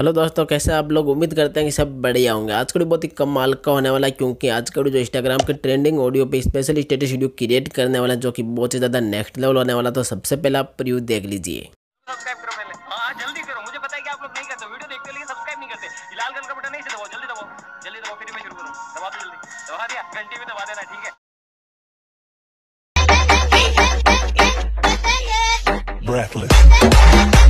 Hello दोस्तों कैसे आप लोग उम्मीद करते हैं कि सब बढ़िया होंगे आज का बहुत ही कम माल का होने वाला है क्योंकि आज का जो इंस्टाग्राम के ट्रेंडिंग ऑडियो पे स्पेशल स्टेटस वीडियो क्रिएट करने वाला है जो कि बहुत ही ज़्यादा नेक्स्ट लेवल होने वाला तो सबसे पहले आप रिव्यू देख लीजिए हाँ, हाँ, Breathless.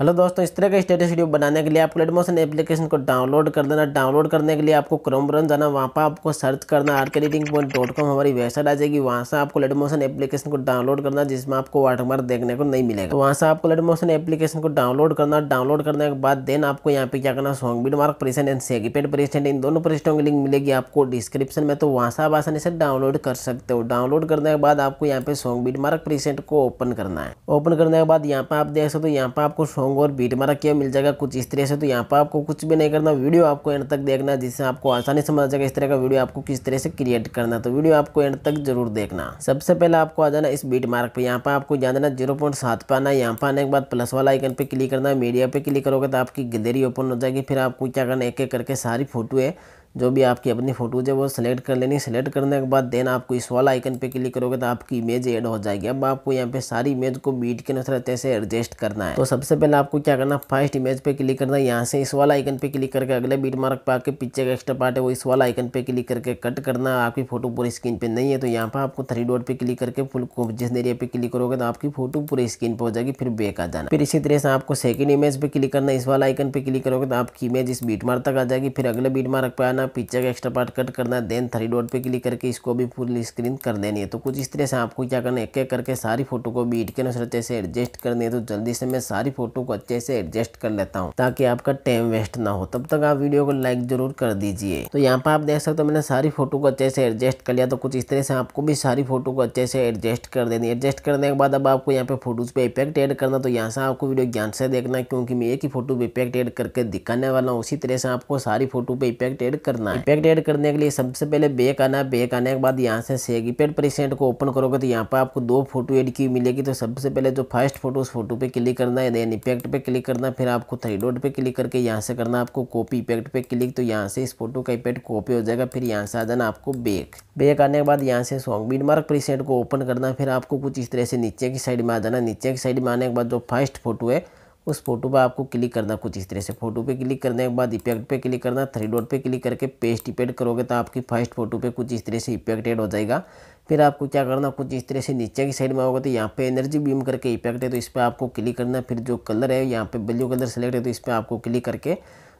हेलो दोस्तों इस तरह का स्टेटस वीडियो बनाने के लिए आपको लेट मोशन एप्लीकेशन को डाउनलोड कर देना डाउनलोड करने के लिए आपको क्रोम रन जाना वहाँ पर आपको सर्च करना R K point dot com हमारी वेबसाइट आ जाएगी वहाँ से आपको लेट मोशन एप्लीकेशन को डाउनलोड करना जिसमें आपको वाटरमार्क देखने को नहीं मिलेगा तो वहाँ से आपको लेट मोशन एप्लीकेशन को डाउनलोड करना डाउनलोड करने के बाद देन आपको यहाँ पे क्या करना song beat mark preset and सेगिपेड प्रेसेंट इन दोनों प्रेस्टों की लिंक मिलेगी आपको डिस्क्रिप्शन में तो वहाँ से आप आसानी से डाउनलोड कर सकते हो डाउनलोड करने के बाद आपको यहाँ पे सॉन्ग मार्क प्रेसेंट को ओपन करना है ओपन करने के बाद यहाँ पर आप देख सकते हो यहाँ पर आपको दिखाऊंगा और बीट मारा क्या मिल जाएगा कुछ इस तरह से तो यहाँ पर आपको कुछ भी नहीं करना वीडियो आपको एंड तक देखना जिससे आपको आसानी समझ जाएगा इस तरह का वीडियो आपको किस तरह से क्रिएट करना तो वीडियो आपको एंड तक जरूर देखना सबसे पहले आपको आ जाना इस बीट मार्क पर यहाँ पर आपको जान देना जीरो पॉइंट सात पर आना यहाँ पर आने के बाद प्लस वाला आइकन पर क्लिक करना मीडिया पर क्लिक करोगे तो आपकी गैलरी ओपन हो जाएगी फिर आपको क्या करना एक एक करके सारी फोटो है जो भी आपकी अपनी फ़ोटोज है वो सिलेक्ट कर लेनी सिलेक्ट करने के बाद देन आपको इस वाला आइकन पे क्लिक करोगे तो आपकी इमेज ऐड हो जाएगी अब आपको यहाँ पे सारी इमेज को बीट के अनुसार से एडजस्ट करना है तो सबसे पहले आपको क्या करना फर्स्ट इमेज पे क्लिक करना है यहाँ से इस वाला आइकन पे क्लिक करके अगले बीट मार्क पे आके पीछे का एक्स्ट्रा पार्ट है वो इस वाला आइकन पे क्लिक करके कट करना है आपकी फोटो पूरी स्क्रीन पर नहीं है तो यहाँ पर आपको थ्री डॉट पर क्लिक करके फुल जिस एरिया पे क्लिक करोगे तो आपकी फोटो पूरी स्क्रीन पर हो जाएगी फिर बेक आ जाना फिर इसी तरह से आपको सेकेंड इमेज पर क्लिक करना इस वाला आइकन पर क्लिक करोगे तो आपकी इमेज इस बीट मार्क तक आ जाएगी फिर अगले बीट मार्क पर आना करना पिक्चर का एक्स्ट्रा पार्ट कट करना है देन थ्री डॉट पे क्लिक करके इसको भी फुल स्क्रीन कर देनी है तो कुछ इस तरह से आपको क्या करना है एक एक करके सारी फोटो को बीट के अनुसार अच्छे से एडजस्ट करनी है तो जल्दी से मैं सारी फोटो को अच्छे से एडजस्ट कर लेता हूँ ताकि आपका टाइम वेस्ट ना हो तब तक आप वीडियो को लाइक जरूर कर दीजिए तो यहाँ पर आप देख सकते हो मैंने सारी फोटो को अच्छे से एडजस्ट कर लिया तो कुछ इस तरह से आपको भी सारी फोटो को अच्छे से एडजस्ट कर देनी एडजस्ट करने के बाद अब आपको यहाँ पे फोटोज़ पे इफेक्ट एड करना तो यहाँ से आपको वीडियो ज्ञान से देखना क्योंकि मैं एक ही फोटो पे इफेक्ट एड करके दिखाने वाला हूँ उसी तरह से आपको सारी फोटो पे इफेक्ट एड करना है इफेक्ट ऐड करने के लिए सबसे पहले बैक आना है बैक आने के बाद यहाँ से सेगीपेड प्रेसेंट को ओपन करोगे तो यहाँ पर आपको दो फोटो एड की मिलेगी तो सबसे पहले जो फर्स्ट फोटो उस फोटो पे क्लिक करना है देन इफेक्ट पे क्लिक करना फिर आपको थ्री डॉट पे क्लिक करके यहाँ से करना आपको कॉपी इफेक्ट पे क्लिक तो यहाँ से इस फोटो का इफेक्ट कॉपी हो जाएगा फिर यहाँ से आ जाना आपको बैक बैक आने के बाद यहाँ से सॉन्ग बीट मार्क प्रीसेट को ओपन करना फिर आपको कुछ इस तरह से नीचे की साइड में आ जाना नीचे की साइड में आने के बाद जो फर्स्ट फोटो है उस फोटो पर आपको क्लिक करना कुछ इस तरह से फोटो पे क्लिक करने के बाद इफेक्ट पे क्लिक करना थ्री डॉट पे क्लिक करके पेस्ट इपेड करोगे तो आपकी फर्स्ट फोटो पे कुछ इस तरह से इफेक्ट एड हो जाएगा फिर आपको क्या करना कुछ इस तरह से नीचे की साइड में होगा तो यहाँ पे एनर्जी बीम करके इफेक्ट है तो इस पर आपको क्लिक करना फिर जो कलर है यहाँ पे ब्लू कलर सेलेक्ट है तो इस पर आपको क्लिक करके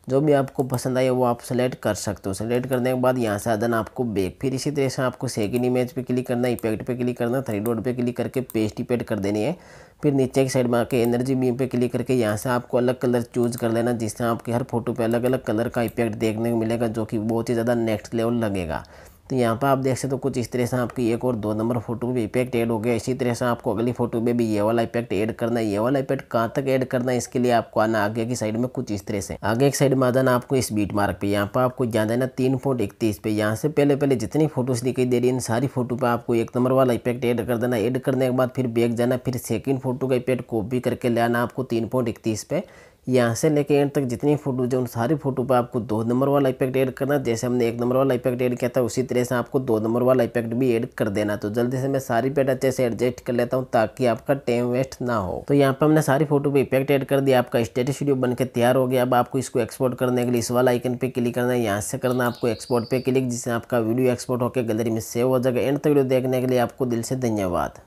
जो भी आपको पसंद आए वो आप सेलेक्ट कर सकते हो सेलेक्ट करने के बाद यहाँ से आदन आपको बेक फिर इसी तरह से आपको सेकेंड इमेज पे क्लिक करना है इफेक्ट पे क्लिक करना थ्री डॉट पे क्लिक करके पेस्ट इपेड कर देनी है फिर नीचे की साइड में आके एनर्जी बीम पे क्लिक करके यहाँ से आपको अलग कलर चूज़ कर लेना जिससे आपके हर फोटो पर अलग अलग कलर का इफेक्ट देखने को मिलेगा जो कि बहुत ही ज़्यादा नेक्स्ट लेवल लगेगा तो यहाँ पर आप देख सकते हो कुछ इस तरह से आपकी एक और दो नंबर फोटो में इफेक्ट ऐड हो गया इसी तरह से आपको अगली फोटो में भी ये वाला इफेक्ट ऐड करना है ये वाला इफेक्ट कहाँ तक ऐड करना है इसके लिए आपको आना आगे की साइड में कुछ इस तरह से आगे एक साइड में आ जाना आपको इस बीट मार्क पे यहाँ पर आपको जान देना तीन पॉइंट इकतीस पे यहाँ से पहले पहले जितनी फोटोज दिखाई दे रही है इन सारी फोटो पर आपको एक नंबर वाला इफेक्ट ऐड कर देना ऐड करने के बाद फिर बैग जाना फिर सेकेंड फोटो का इफेक्ट कॉपी करके ले आना आपको तीन पॉइंट इकतीस पे यहाँ से लेके एंड तक जितनी फोटोज है उन सारी फोटो पर आपको दो नंबर वाला इफेक्ट ऐड करना जैसे हमने एक नंबर वाला इफेक्ट ऐड किया था उसी तरह से आपको दो नंबर वाला इफेक्ट भी ऐड कर देना तो जल्दी से मैं सारी पेट अच्छे से एडजस्ट कर लेता हूँ ताकि आपका टाइम वेस्ट ना हो तो यहाँ पर हमने सारी फोटो पर इफेक्ट एड कर दिया आपका स्टेटस वीडियो बनकर तैयार हो गया अब आपको इसको एक्सपोर्ट करने के लिए इस वाला आइकन पर क्लिक करना है यहाँ से करना आपको एक्सपोर्ट पर क्लिक जिससे आपका वीडियो एक्सपोर्ट होकर गैलरी में सेव हो जाएगा एंड तक वीडियो देखने के लिए आपको दिल से धन्यवाद